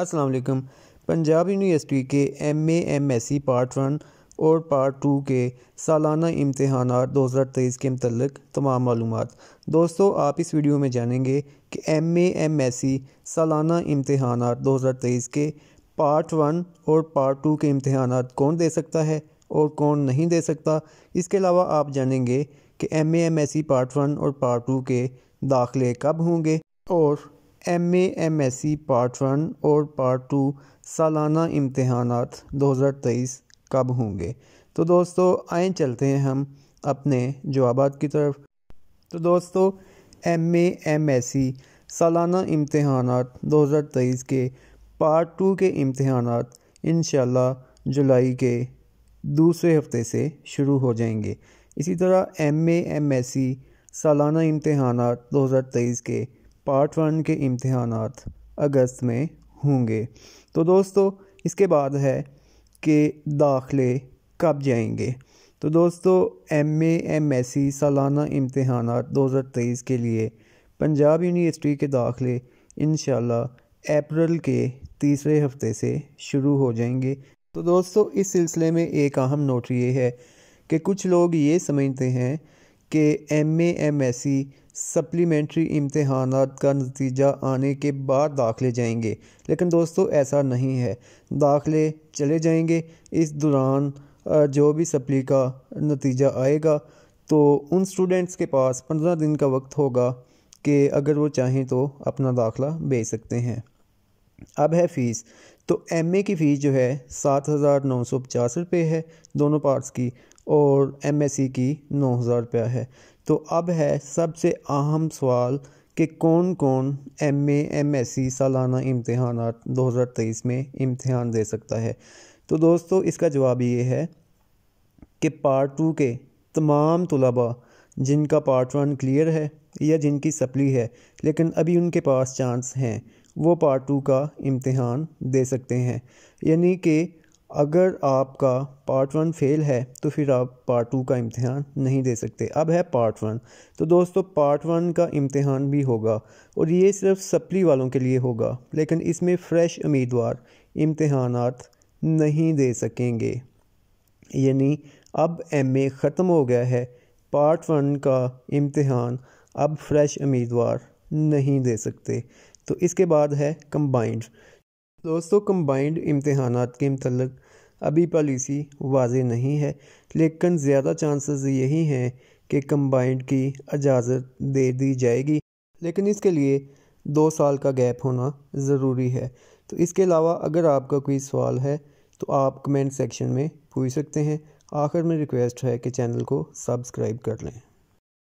अस्सलाम वालेकुम पंजाब यूनिवर्सिटी के M M S C part one और पार्ट टू के सालाना इम्तहान दो हज़ार तेईस के मतलब तमाम मालूम दोस्तों आप इस वीडियो में जानेंगे कि एम एम एस सी सालाना इम्तहान दो हज़ार तेईस के पार्ट वन और पार्ट टू के इम्तहान कौन दे सकता है और कौन नहीं दे सकता इसके अलावा आप जानेंगे कि M M S C part one और पार्ट टू के दाखिले कब होंगे और M A M S C part one और पार्ट टू सालाना इम्तहान 2023 कब होंगे तो दोस्तों आए चलते हैं हम अपने जवाब की तरफ तो दोस्तों M A M S C सालाना इम्तहान 2023 के पार्ट टू के इम्तहान इन जुलाई के दूसरे हफ्ते से शुरू हो जाएंगे इसी तरह M A M S C सालाना इम्तहान 2023 के पार्ट वन के इम्तहान अगस्त में होंगे तो दोस्तों इसके बाद है कि दाखले कब जाएंगे तो दोस्तों एम एम एस सी सालाना इम्तहान 2023 के लिए पंजाब यूनिवर्सिटी के दाखले इन अप्रैल के तीसरे हफ्ते से शुरू हो जाएंगे तो दोस्तों इस सिलसिले में एक अहम नोट ये है कि कुछ लोग ये समझते हैं के M M S C supplementary इम्तहान का नतीजा आने के बाद दाखिले जाएंगे लेकिन दोस्तों ऐसा नहीं है दाखिले चले जाएंगे इस दौरान जो भी सप्ली का नतीजा आएगा तो उन स्टूडेंट्स के पास पंद्रह दिन का वक्त होगा कि अगर वो चाहें तो अपना दाखला भेज सकते हैं अब है फ़ीस तो एमए की फ़ीस जो है सात हज़ार नौ सौ पचास रुपये है दोनों पार्ट्स की और सी की नौ हज़ार रुपया है तो अब है सबसे अहम सवाल कि कौन कौन एम सी सालाना इम्तहान दो हज़ार तेईस में इम्तहान दे सकता है तो दोस्तों इसका जवाब ये है कि पार्ट टू के तमाम तलबा जिनका पार्ट वन क्लियर है या जिनकी सप्ली है लेकिन अभी उनके पास चांस हैं वो पार्ट टू का इम्तहान दे सकते हैं यानी कि अगर आपका पार्ट वन फेल है तो फिर आप पार्ट टू का इम्तहान नहीं दे सकते अब है पार्ट वन तो दोस्तों पार्ट वन का इम्तहान भी होगा और ये सिर्फ सप्ली वालों के लिए होगा लेकिन इसमें फ़्रेश उम्मीदवार इम्तहान नहीं दे सकेंगे यानी अब ए ख़त्म हो गया है पार्ट वन का इम्तहान अब फ्रेश उम्मीदवार नहीं दे सकते तो इसके बाद है कंबाइंड दोस्तों कंबाइंड इम्तहान के मतलब अभी पॉलिसी वाज नहीं है लेकिन ज़्यादा चांसेस यही हैं कि कंबाइंड की इजाज़त दे दी जाएगी लेकिन इसके लिए दो साल का गैप होना ज़रूरी है तो इसके अलावा अगर आपका कोई सवाल है तो आप कमेंट सेक्शन में पूछ सकते हैं आखिर में रिक्वेस्ट है कि चैनल को सब्सक्राइब कर लें